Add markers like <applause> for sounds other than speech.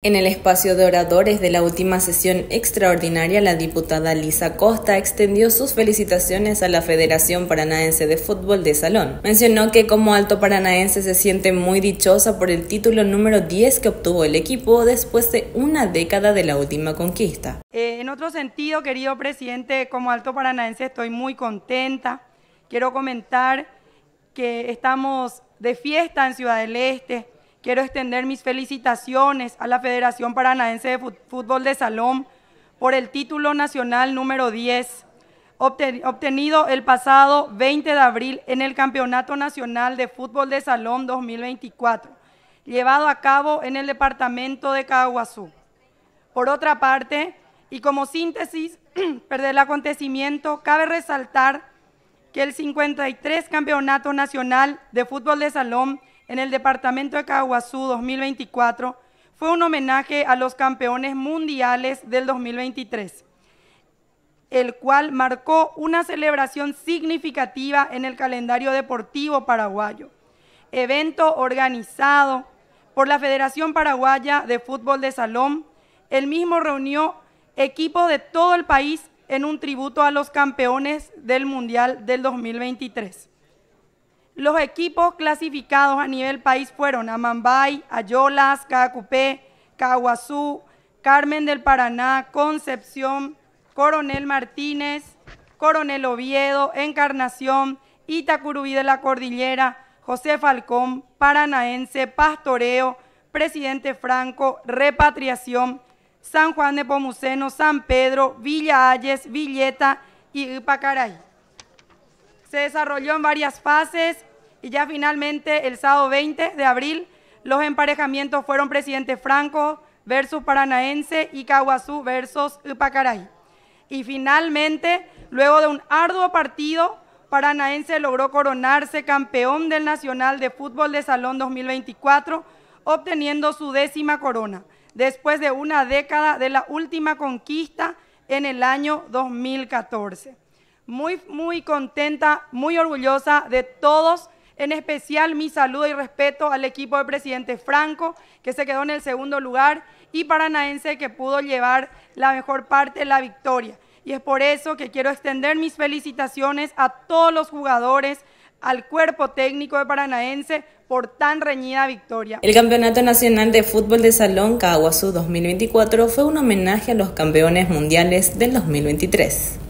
En el espacio de oradores de la última sesión extraordinaria, la diputada Lisa Costa extendió sus felicitaciones a la Federación Paranaense de Fútbol de Salón. Mencionó que como alto paranaense se siente muy dichosa por el título número 10 que obtuvo el equipo después de una década de la última conquista. Eh, en otro sentido, querido presidente, como alto paranaense estoy muy contenta. Quiero comentar que estamos de fiesta en Ciudad del Este Quiero extender mis felicitaciones a la Federación Paranaense de Fútbol de Salón por el título nacional número 10, obtenido el pasado 20 de abril en el Campeonato Nacional de Fútbol de Salón 2024, llevado a cabo en el departamento de Caguazú. Por otra parte, y como síntesis <clears throat> del acontecimiento, cabe resaltar que el 53 Campeonato Nacional de Fútbol de Salón en el departamento de Caguazú 2024 fue un homenaje a los campeones mundiales del 2023, el cual marcó una celebración significativa en el calendario deportivo paraguayo. Evento organizado por la Federación Paraguaya de Fútbol de Salón, el mismo reunió equipos de todo el país en un tributo a los campeones del Mundial del 2023. Los equipos clasificados a nivel país fueron Amambay, Ayolas, Cacupé, Caguazú, Carmen del Paraná, Concepción, Coronel Martínez, Coronel Oviedo, Encarnación, Itacurubí de la Cordillera, José Falcón, Paranaense, Pastoreo, Presidente Franco, Repatriación, San Juan de Pomuceno, San Pedro, Villa Ayes, Villeta y Ipacaray. Se desarrolló en varias fases y ya finalmente, el sábado 20 de abril, los emparejamientos fueron Presidente Franco versus Paranaense y Caguazú versus Upacaray. Y finalmente, luego de un arduo partido, Paranaense logró coronarse campeón del Nacional de Fútbol de Salón 2024, obteniendo su décima corona, después de una década de la última conquista en el año 2014. Muy, muy contenta, muy orgullosa de todos en especial mi saludo y respeto al equipo de presidente Franco, que se quedó en el segundo lugar, y Paranaense, que pudo llevar la mejor parte de la victoria. Y es por eso que quiero extender mis felicitaciones a todos los jugadores, al cuerpo técnico de Paranaense por tan reñida victoria. El Campeonato Nacional de Fútbol de Salón Caguazú 2024 fue un homenaje a los campeones mundiales del 2023.